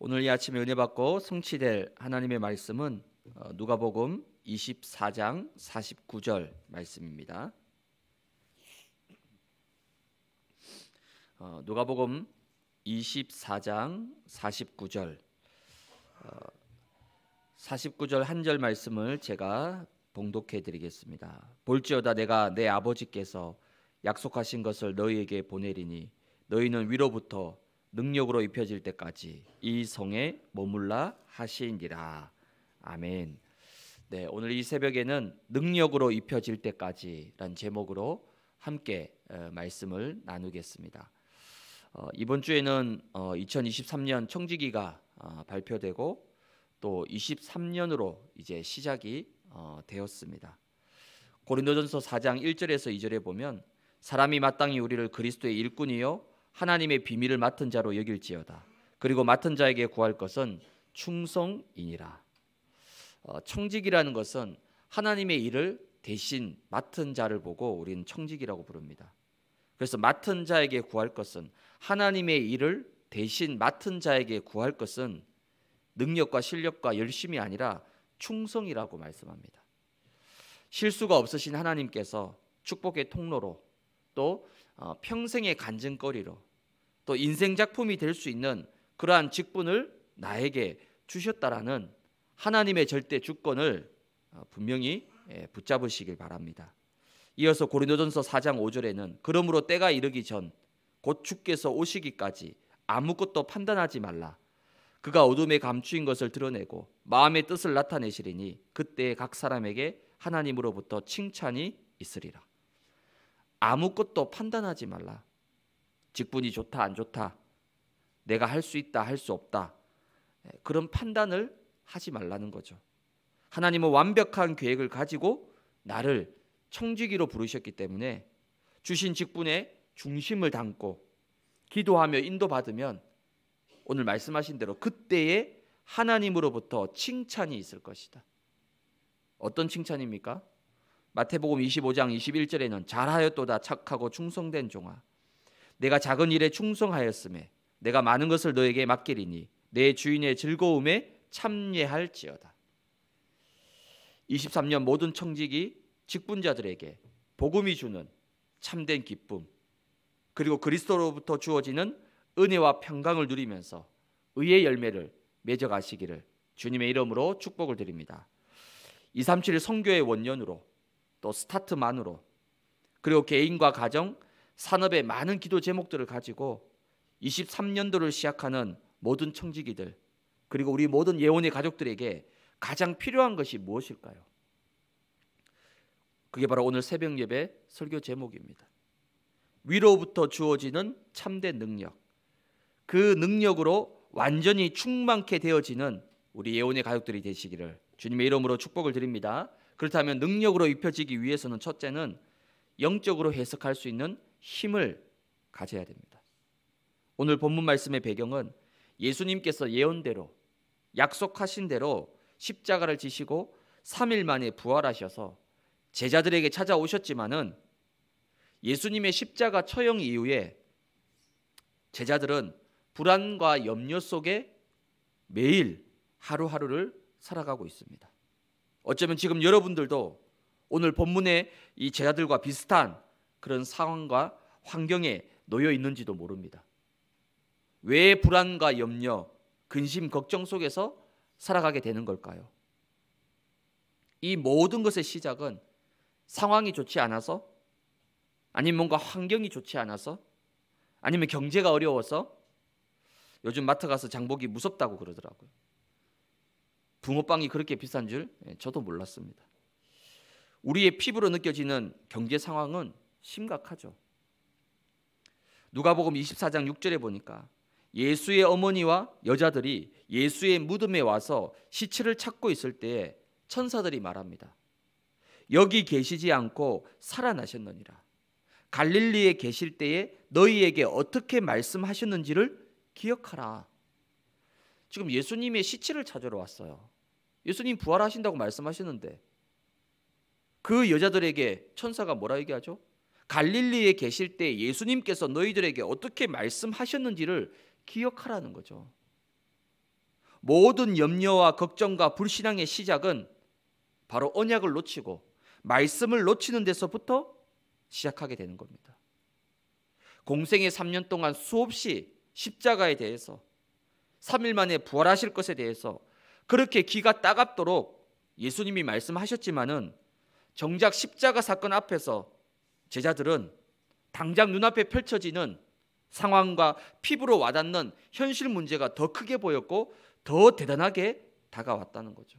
오늘 이 아침에 은혜 받고 성취될 하나님의 말씀은 어, 누가복음 24장 49절 말씀입니다. 어, 누가복음 24장 49절 49절 한 절 말씀을 제가 봉독해 드리겠습니다. 볼지어다 내가 내 아버지께서 약속하신 것을 너희에게 보내리니 너희는 위로부터 능력으로 입혀질 때까지 이 성에 머물라 하시니라. 아멘. 네, 오늘 이 새벽에는 능력으로 입혀질 때까지란 제목으로 함께 어, 말씀을 나누겠습니다. 어, 이번 주에는 어, 2023년 청지기가 어, 발표되고 또 23년으로 이제 시작이 어, 되었습니다. 고린도전서 4장 1절에서 2절에 보면 사람이 마땅히 우리를 그리스도의 일꾼이요 하나님의 비밀을 맡은 자로 여길지어다. 그리고 맡은 자에게 구할 것은 충성이니라. 어, 청직이라는 것은 하나님의 일을 대신 맡은 자를 보고 우리는 청직이라고 부릅니다. 그래서 맡은 자에게 구할 것은 하나님의 일을 대신 맡은 자에게 구할 것은 능력과 실력과 열심이 아니라 충성이라고 말씀합니다. 실수가 없으신 하나님께서 축복의 통로로 또 어, 평생의 간증거리로 또 인생 작품이 될 수 있는 그러한 직분을 나에게 주셨다라는 하나님의 절대 주권을 어, 분명히 예, 붙잡으시길 바랍니다. 이어서 고린도전서 4장 5절에는 그러므로 때가 이르기 전곧 주께서 오시기까지 아무것도 판단하지 말라. 그가 어둠에 감추인 것을 드러내고 마음의 뜻을 나타내시리니 그때 각 사람에게 하나님으로부터 칭찬이 있으리라. 아무것도 판단하지 말라. 직분이 좋다 안 좋다 내가 할 수 있다 할 수 없다 예, 그런 판단을 하지 말라는 거죠. 하나님은 완벽한 계획을 가지고 나를 청지기로 부르셨기 때문에 주신 직분에 중심을 담고 기도하며 인도받으면 오늘 말씀하신 대로 그때에 하나님으로부터 칭찬이 있을 것이다. 어떤 칭찬입니까? 마태복음 25장 21절에는 잘하였도다 착하고 충성된 종아 내가 작은 일에 충성하였음에 내가 많은 것을 너에게 맡기리니 내 주인의 즐거움에 참여할지어다. 23년 모든 청직이 직분자들에게 복음이 주는 참된 기쁨 그리고 그리스도로부터 주어지는 은혜와 평강을 누리면서 의의 열매를 맺어 가시기를 주님의 이름으로 축복을 드립니다. 237 성교의 원년으로 또 스타트만으로 그리고 개인과 가정 산업의 많은 기도 제목들을 가지고 23년도를 시작하는 모든 청지기들 그리고 우리 모든 예원의 가족들에게 가장 필요한 것이 무엇일까요? 그게 바로 오늘 새벽 예배 설교 제목입니다. 위로부터 주어지는 참된 능력. 그 능력으로 완전히 충만케 되어지는 우리 예언의 가족들이 되시기를 주님의 이름으로 축복을 드립니다. 그렇다면 능력으로 입혀지기 위해서는 첫째는 영적으로 해석할 수 있는 힘을 가져야 됩니다. 오늘 본문 말씀의 배경은 예수님께서 예언대로 약속하신 대로 십자가를 지시고 3일 만에 부활하셔서 제자들에게 찾아오셨지만은 예수님의 십자가 처형 이후에 제자들은 불안과 염려 속에 매일 하루하루를 살아가고 있습니다. 어쩌면 지금 여러분들도 오늘 본문의 이 제자들과 비슷한 그런 상황과 환경에 놓여 있는지도 모릅니다. 왜 불안과 염려, 근심, 걱정 속에서 살아가게 되는 걸까요? 이 모든 것의 시작은 상황이 좋지 않아서 아니면 뭔가 환경이 좋지 않아서 아니면 경제가 어려워서 요즘 마트 가서 장보기 무섭다고 그러더라고요. 붕어빵이 그렇게 비싼 줄 예, 저도 몰랐습니다. 우리의 피부로 느껴지는 경제 상황은 심각하죠. 누가복음 24장 6절에 보니까 예수의 어머니와 여자들이 예수의 무덤에 와서 시체를 찾고 있을 때에 천사들이 말합니다. 여기 계시지 않고 살아나셨느니라. 갈릴리에 계실 때에 너희에게 어떻게 말씀하셨는지를 기억하라. 지금 예수님의 시체를 찾으러 왔어요. 예수님 부활하신다고 말씀하시는데 그 여자들에게 천사가 뭐라 얘기하죠? 갈릴리에 계실 때 예수님께서 너희들에게 어떻게 말씀하셨는지를 기억하라는 거죠. 모든 염려와 걱정과 불신앙의 시작은 바로 언약을 놓치고 말씀을 놓치는 데서부터 시작하게 되는 겁니다. 공생의 3년 동안 수없이 십자가에 대해서 3일 만에 부활하실 것에 대해서 그렇게 귀가 따갑도록 예수님이 말씀하셨지만은 정작 십자가 사건 앞에서 제자들은 당장 눈앞에 펼쳐지는 상황과 피부로 와닿는 현실 문제가 더 크게 보였고 더 대단하게 다가왔다는 거죠.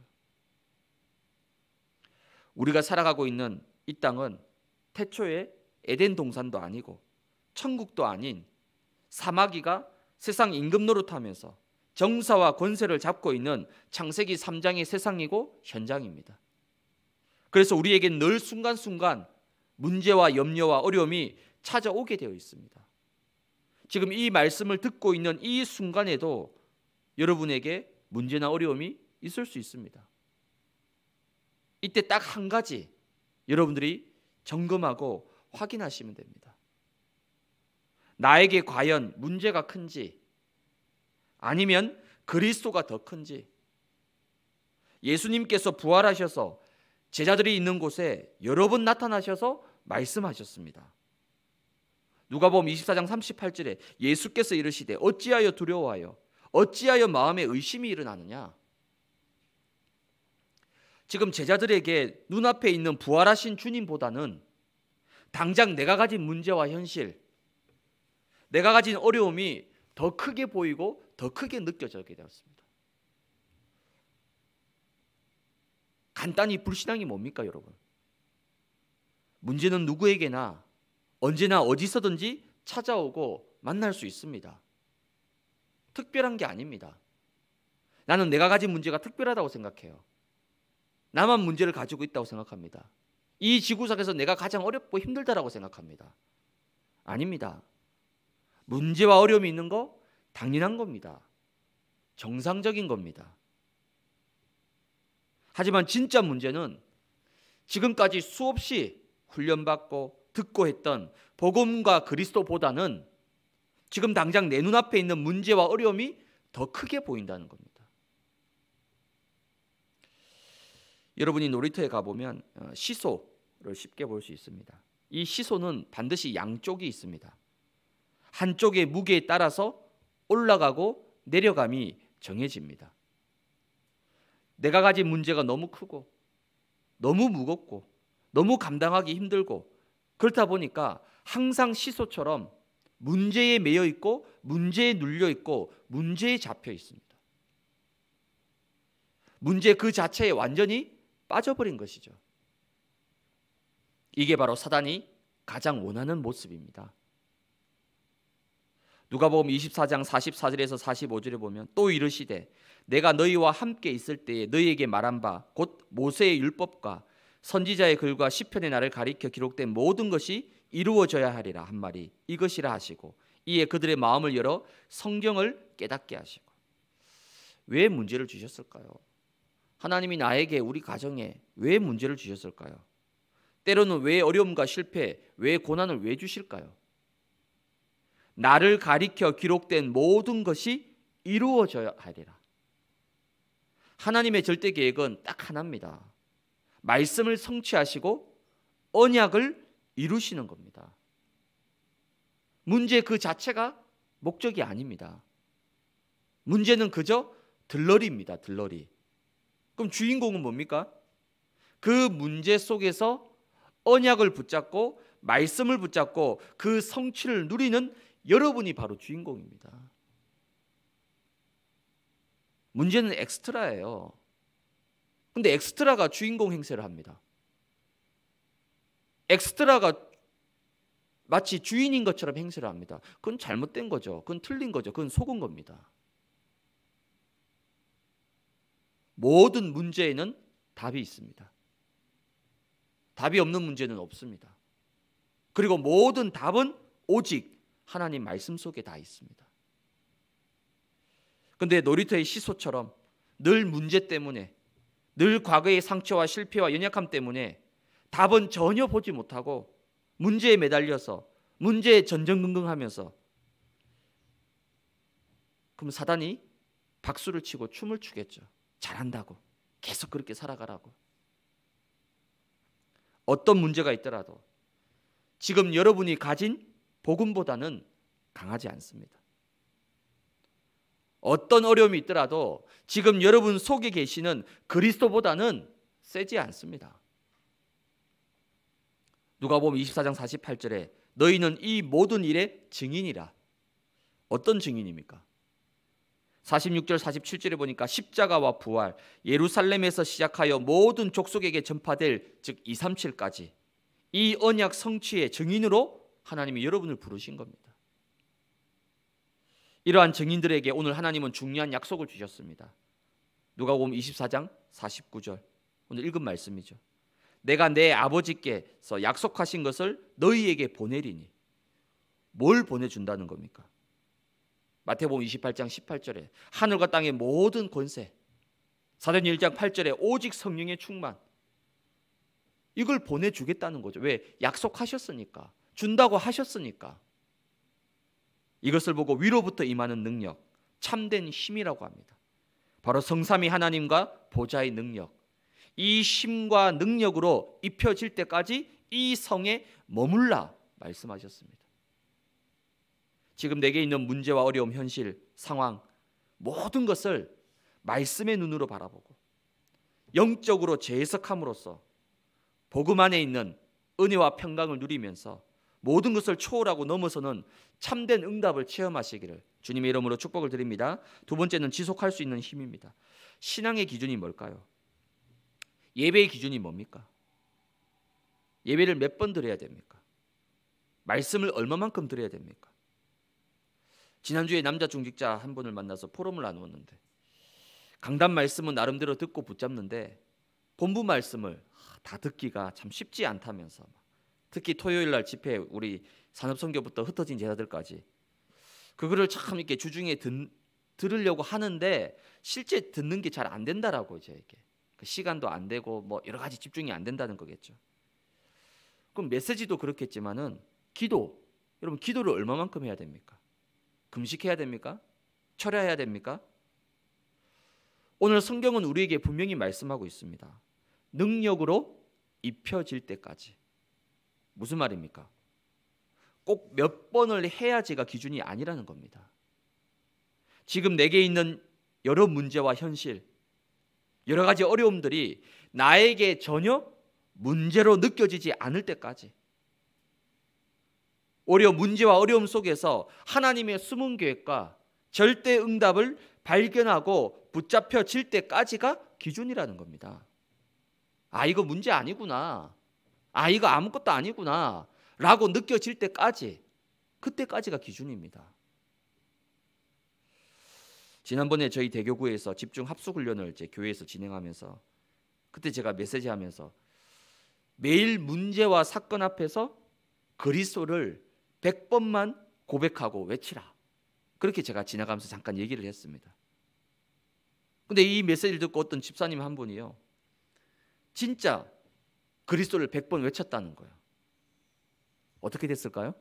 우리가 살아가고 있는 이 땅은 태초에 에덴 동산도 아니고 천국도 아닌 사마귀가 세상 임금 노릇하면서 정사와 권세를 잡고 있는 창세기 3장의 세상이고 현장입니다. 그래서 우리에겐 늘 순간순간 문제와 염려와 어려움이 찾아오게 되어 있습니다. 지금 이 말씀을 듣고 있는 이 순간에도 여러분에게 문제나 어려움이 있을 수 있습니다. 이때 딱 한 가지 여러분들이 점검하고 확인하시면 됩니다. 나에게 과연 문제가 큰지 아니면 그리스도가 더 큰지 예수님께서 부활하셔서 제자들이 있는 곳에 여러 분 나타나셔서 말씀하셨습니다. 누가복음 24장 38절에 예수께서 이르시되 어찌하여 두려워하여 어찌하여 마음에 의심이 일어나느냐 지금 제자들에게 눈앞에 있는 부활하신 주님보다는 당장 내가 가진 문제와 현실 내가 가진 어려움이 더 크게 보이고 더 크게 느껴지게 되었습니다. 간단히 불신앙이 뭡니까, 여러분? 문제는 누구에게나 언제나 어디서든지 찾아오고 만날 수 있습니다. 특별한 게 아닙니다. 나는 내가 가진 문제가 특별하다고 생각해요. 나만 문제를 가지고 있다고 생각합니다. 이 지구상에서 내가 가장 어렵고 힘들다라고 생각합니다. 아닙니다. 문제와 어려움이 있는 거 당연한 겁니다. 정상적인 겁니다. 하지만 진짜 문제는 지금까지 수없이 훈련받고 듣고 했던 복음과 그리스도보다는 지금 당장 내 눈앞에 있는 문제와 어려움이 더 크게 보인다는 겁니다. 여러분이 놀이터에 가보면 어, 시소를 쉽게 볼 수 있습니다. 이 시소는 반드시 양쪽이 있습니다. 한쪽의 무게에 따라서 올라가고 내려감이 정해집니다. 내가 가진 문제가 너무 크고 너무 무겁고 너무 감당하기 힘들고 그렇다 보니까 항상 시소처럼 문제에 매여 있고 문제에 눌려 있고 문제에 잡혀 있습니다. 문제 그 자체에 완전히 빠져버린 것이죠. 이게 바로 사단이 가장 원하는 모습입니다. 누가복음 24장 44절에서 45절에 보면 또 이르시되 내가 너희와 함께 있을 때에 너희에게 말한 바 곧 모세의 율법과 선지자의 글과 시편의 날을 가리켜 기록된 모든 것이 이루어져야 하리라 한 말이 이것이라 하시고 이에 그들의 마음을 열어 성경을 깨닫게 하시고 왜 문제를 주셨을까요? 하나님이 나에게 우리 가정에 왜 문제를 주셨을까요? 때로는 왜 어려움과 실패, 왜 고난을 왜 주실까요? 나를 가리켜 기록된 모든 것이 이루어져야 하리라. 하나님의 절대 계획은 딱 하나입니다. 말씀을 성취하시고 언약을 이루시는 겁니다. 문제 그 자체가 목적이 아닙니다. 문제는 그저 들러리입니다. 들러리. 그럼 주인공은 뭡니까? 그 문제 속에서 언약을 붙잡고 말씀을 붙잡고 그 성취를 누리는 여러분이 바로 주인공입니다. 문제는 엑스트라예요. 근데 엑스트라가 주인공 행세를 합니다. 엑스트라가 마치 주인인 것처럼 행세를 합니다. 그건 잘못된 거죠. 그건 틀린 거죠. 그건 속은 겁니다. 모든 문제에는 답이 있습니다. 답이 없는 문제는 없습니다. 그리고 모든 답은 오직 하나님 말씀 속에 다 있습니다. 근데 놀이터의 시소처럼 늘 문제 때문에 늘 과거의 상처와 실패와 연약함 때문에 답은 전혀 보지 못하고 문제에 매달려서 문제에 전전긍긍하면서 그럼 사단이 박수를 치고 춤을 추겠죠. 잘한다고. 계속 그렇게 살아가라고. 어떤 문제가 있더라도 지금 여러분이 가진 복음보다는 강하지 않습니다. 어떤 어려움이 있더라도 지금 여러분 속에 계시는 그리스도보다는 세지 않습니다. 누가 보면 24장 48절에 너희는 이 모든 일의 증인이라. 어떤 증인입니까? 46절 47절에 보니까 십자가와 부활, 예루살렘에서 시작하여 모든 족속에게 전파될 즉 237까지 이 언약 성취의 증인으로 하나님이 여러분을 부르신 겁니다. 이러한 증인들에게 오늘 하나님은 중요한 약속을 주셨습니다. 누가복음 24장 49절. 오늘 읽은 말씀이죠. 내가 내 아버지께서 약속하신 것을 너희에게 보내리니 뭘 보내준다는 겁니까? 마태복음 28장 18절에 하늘과 땅의 모든 권세 사전 1장 8절에 오직 성령의 충만 이걸 보내주겠다는 거죠. 왜? 약속하셨으니까 준다고 하셨으니까 이것을 보고 위로부터 임하는 능력, 참된 힘이라고 합니다. 바로 성삼위 하나님과 보좌의 능력. 이 힘과 능력으로 입혀질 때까지 이 성에 머물라 말씀하셨습니다. 지금 내게 있는 문제와 어려움, 현실, 상황 모든 것을 말씀의 눈으로 바라보고 영적으로 재해석함으로써 복음 안에 있는 은혜와 평강을 누리면서 모든 것을 초월하고 넘어서는 참된 응답을 체험하시기를 주님의 이름으로 축복을 드립니다. 두 번째는 지속할 수 있는 힘입니다. 신앙의 기준이 뭘까요? 예배의 기준이 뭡니까? 예배를 몇 번 드려야 됩니까? 말씀을 얼마만큼 드려야 됩니까? 지난주에 남자 중직자 한 분을 만나서 포럼을 나누었는데 강단 말씀은 나름대로 듣고 붙잡는데 본부 말씀을 다 듣기가 참 쉽지 않다면서 특히 토요일 날 집회 우리 산업선교부터 흩어진 제자들까지 그거를 참 이렇게 주중에 듣, 들으려고 하는데 실제 듣는 게 잘 안 된다라고 이제 이렇게 그 시간도 안 되고 뭐 여러 가지 집중이 안 된다는 거겠죠. 그럼 메시지도 그렇겠지만은 기도 여러분 기도를 얼마만큼 해야 됩니까? 금식해야 됩니까? 철야해야 됩니까? 오늘 성경은 우리에게 분명히 말씀하고 있습니다. 능력으로 입혀질 때까지 무슨 말입니까? 꼭 몇 번을 해야지가 기준이 아니라는 겁니다. 지금 내게 있는 여러 문제와 현실, 여러 가지 어려움들이 나에게 전혀 문제로 느껴지지 않을 때까지 오히려 문제와 어려움 속에서 하나님의 숨은 계획과 절대 응답을 발견하고 붙잡혀질 때까지가 기준이라는 겁니다. 아, 이거 문제 아니구나. 아, 이거 아무것도 아니구나. 라고 느껴질 때까지, 그때까지가 기준입니다. 지난번에 저희 대교구에서 집중 합숙훈련을 제 교회에서 진행하면서 그때 제가 메시지 하면서 매일 문제와 사건 앞에서 그리스도를 100번만 고백하고 외치라. 그렇게 제가 지나가면서 잠깐 얘기를 했습니다. 근데 이 메시지를 듣고 어떤 집사님 한 분이요. 진짜 그리스도를 100번 외쳤다는 거예요. 어떻게 됐을까요?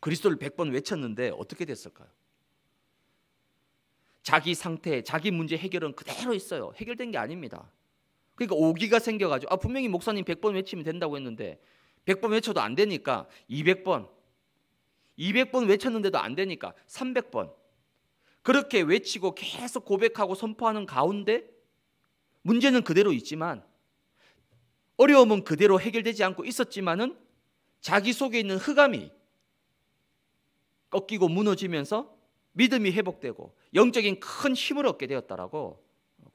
그리스도를 100번 외쳤는데 어떻게 됐을까요? 자기 상태, 자기 문제 해결은 그대로 있어요. 해결된 게 아닙니다. 그러니까 오기가 생겨가지고 아 분명히 목사님 100번 외치면 된다고 했는데 100번 외쳐도 안 되니까 200번 200번 외쳤는데도 안 되니까 300번 그렇게 외치고 계속 고백하고 선포하는 가운데 문제는 그대로 있지만 어려움은 그대로 해결되지 않고 있었지만은 자기 속에 있는 흑암이 꺾이고 무너지면서 믿음이 회복되고 영적인 큰 힘을 얻게 되었다라고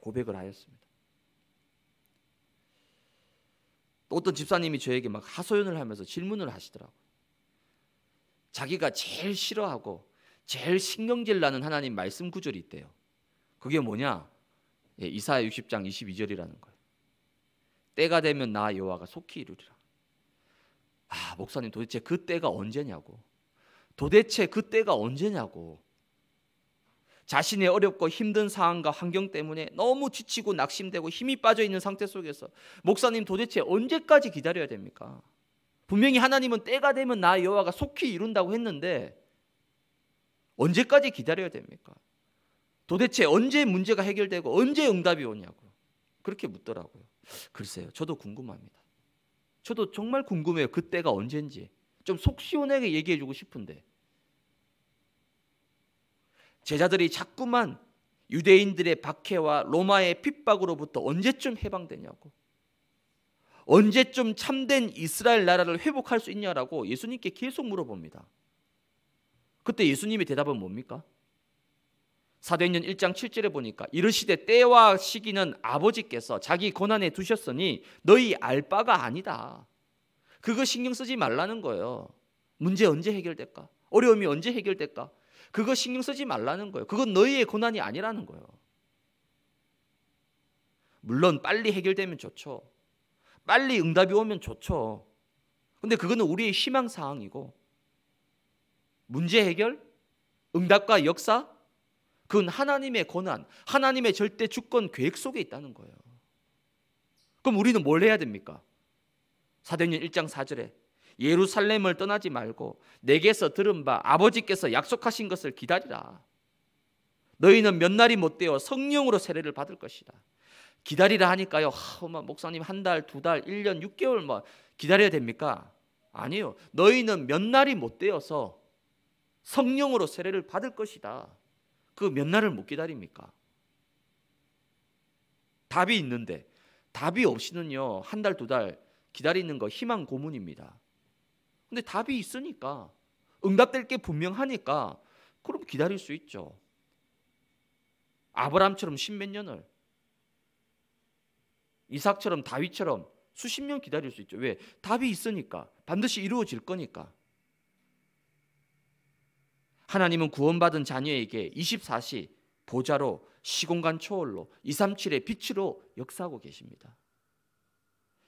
고백을 하였습니다. 어떤 집사님이 저에게 막 하소연을 하면서 질문을 하시더라고요. 자기가 제일 싫어하고 제일 신경질 나는 하나님 말씀 구절이 있대요. 그게 뭐냐? 예, 이사야 60장 22절이라는 거예요. 때가 되면 나 여호와가 속히 이루리라. 아, 목사님 도대체 그 때가 언제냐고. 도대체 그 때가 언제냐고. 자신의 어렵고 힘든 상황과 환경 때문에 너무 지치고 낙심되고 힘이 빠져 있는 상태 속에서 목사님 도대체 언제까지 기다려야 됩니까? 분명히 하나님은 때가 되면 나 여호와가 속히 이룬다고 했는데 언제까지 기다려야 됩니까? 도대체 언제 문제가 해결되고 언제 응답이 오냐고요. 그렇게 묻더라고요. 글쎄요. 저도 궁금합니다. 저도 정말 궁금해요. 그때가 언젠지. 좀 속 시원하게 얘기해 주고 싶은데. 제자들이 자꾸만 유대인들의 박해와 로마의 핍박으로부터 언제쯤 해방되냐고. 언제쯤 참된 이스라엘 나라를 회복할 수 있냐라고 예수님께 계속 물어봅니다. 그때 예수님의 대답은 뭡니까? 사도행전 1장 7절에 보니까 이르시되 때와 시기는 아버지께서 자기 고난에 두셨으니 너희 알바가 아니다. 그거 신경 쓰지 말라는 거예요. 문제 언제 해결될까? 어려움이 언제 해결될까? 그거 신경 쓰지 말라는 거예요. 그건 너희의 고난이 아니라는 거예요. 물론 빨리 해결되면 좋죠. 빨리 응답이 오면 좋죠. 근데 그거는 우리의 희망 사항이고 문제 해결, 응답과 역사 그건 하나님의 권한, 하나님의 절대 주권 계획 속에 있다는 거예요. 그럼 우리는 뭘 해야 됩니까? 사도행전 1장 4절에 예루살렘을 떠나지 말고 내게서 들은 바 아버지께서 약속하신 것을 기다리라. 너희는 몇 날이 못 되어 성령으로 세례를 받을 것이다. 기다리라 하니까요. 하, 엄마 목사님 한 달, 두 달, 1년, 6개월 뭐 기다려야 됩니까? 아니요. 너희는 몇 날이 못 되어서 성령으로 세례를 받을 것이다. 그몇 날을 못 기다립니까? 답이 있는데 답이 없이는요 한 달 두달 달 기다리는 거 희망 고문입니다. 근데 답이 있으니까 응답될 게 분명하니까 그럼 기다릴 수 있죠. 아브람처럼 십 몇 년을 이삭처럼 다윗처럼 수십 년 기다릴 수 있죠. 왜? 답이 있으니까 반드시 이루어질 거니까. 하나님은 구원받은 자녀에게 24시 보좌로 시공간 초월로 237의 빛으로 역사하고 계십니다.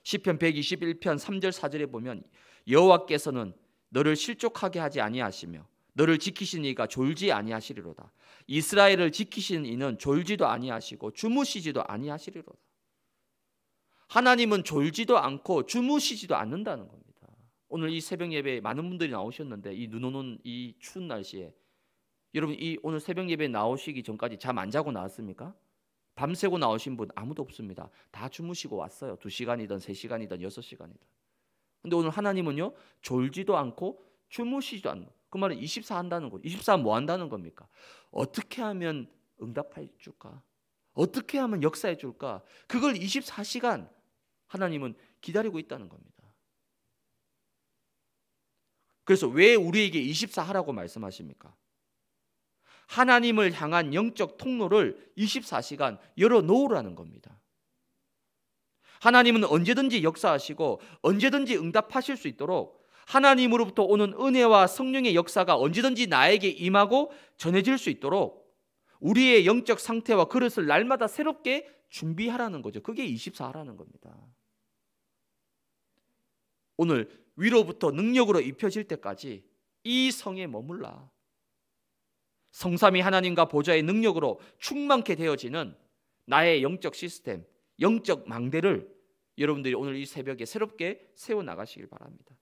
시편 121편 3절 4절에 보면 여호와께서는 너를 실족하게 하지 아니하시며 너를 지키신 이가 졸지 아니하시리로다. 이스라엘을 지키신 이는 졸지도 아니하시고 주무시지도 아니하시리로다. 하나님은 졸지도 않고 주무시지도 않는다는 겁니다. 오늘 이 새벽 예배에 많은 분들이 나오셨는데 이 눈 오는 이 추운 날씨에 여러분 이 오늘 새벽 예배 나오시기 전까지 잠 안 자고 나왔습니까? 밤새고 나오신 분 아무도 없습니다. 다 주무시고 왔어요. 2시간이든 3시간이든 6시간이든. 근데 오늘 하나님은요. 졸지도 않고 주무시지도 않고그 말은 24 한다는 거. 24 뭐 한다는 겁니까? 어떻게 하면 응답해 줄까? 어떻게 하면 역사해 줄까? 그걸 24시간 하나님은 기다리고 있다는 겁니다. 그래서 왜 우리에게 24하라고 말씀하십니까? 하나님을 향한 영적 통로를 24시간 열어놓으라는 겁니다. 하나님은 언제든지 역사하시고 언제든지 응답하실 수 있도록 하나님으로부터 오는 은혜와 성령의 역사가 언제든지 나에게 임하고 전해질 수 있도록 우리의 영적 상태와 그릇을 날마다 새롭게 준비하라는 거죠. 그게 24하라는 겁니다. 오늘 위로부터 능력으로 입혀질 때까지 이 성에 머물라. 성삼위 하나님과 보좌의 능력으로 충만케 되어지는 나의 영적 시스템, 영적 망대를 여러분들이 오늘 이 새벽에 새롭게 세워 나가시길 바랍니다.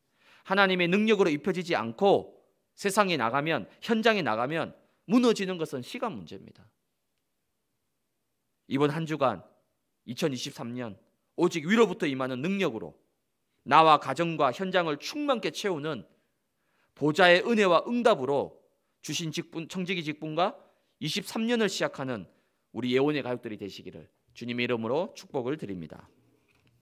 하나님의 능력으로 입혀지지 않고 세상에 나가면 현장에 나가면 무너지는 것은 시간 문제입니다. 이번 한 주간 2023년 오직 위로부터 임하는 능력으로 나와 가정과 현장을 충만케 채우는 보좌의 은혜와 응답으로 주신 직분 청지기 직분과 23년을 시작하는 우리 예원의 가족들이 되시기를 주님의 이름으로 축복을 드립니다.